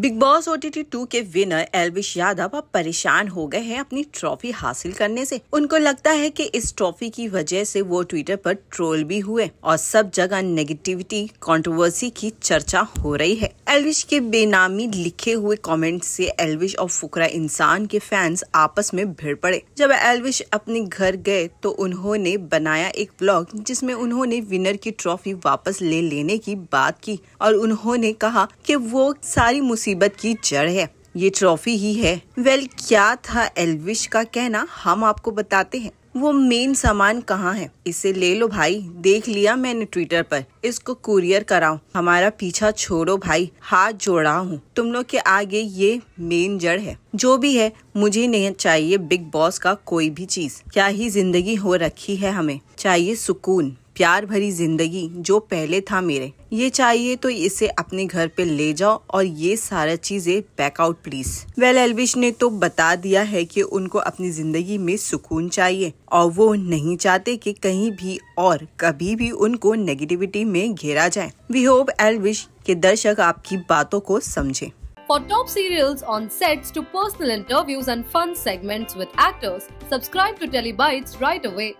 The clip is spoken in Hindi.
Big Boss O T two के विनर एलविश यादव अब परेशान हो गए हैं अपनी ट्रॉफी हासिल करने से उनको लगता है कि इस ट्रॉफी की वजह से वो ट्विटर पर ट्रोल भी हुए और सब जगह नेगेटिविटी कंट्रोवर्सी की चर्चा हो रही है एलविश के बेनामी लिखे हुए कमेंट से एलविश और फुकरा इंसान के फैंस आपस में भिड़ पड़े जब एलविश अपने घर गए तो उन्होंने बनाया एक ब्लॉग जिसमें उन्होंने विनर की ट्रॉफी वापस ले लेने की बात की और उन्होंने कहा कि वो सारी मुसीबत की जड़ है ये ट्रॉफी ही है वेल क्या था एलविश का कहना हम आपको बताते हैं वो मेन सामान कहाँ है इसे ले लो भाई देख लिया मैंने ट्विटर पर इसको कुरियर कराओ हमारा पीछा छोड़ो भाई हाथ जोड़ा हूँ तुम लोग के आगे ये मेन जड़ है जो भी है मुझे नहीं चाहिए बिग बॉस का कोई भी चीज क्या ही जिंदगी हो रखी है हमें चाहिए सुकून प्यार भरी जिंदगी जो पहले था मेरे ये चाहिए तो इसे अपने घर पे ले जाओ और ये सारा चीजें बैकआउट प्लीज वेल एलविश ने तो बता दिया है कि उनको अपनी जिंदगी में सुकून चाहिए और वो नहीं चाहते कि कहीं भी और कभी भी उनको नेगेटिविटी में घेरा जाए वी होप एलविश के दर्शक आपकी बातों को समझे For top serials on sets to personal interviews and fun segments with actors, subscribe to Telebytes right away.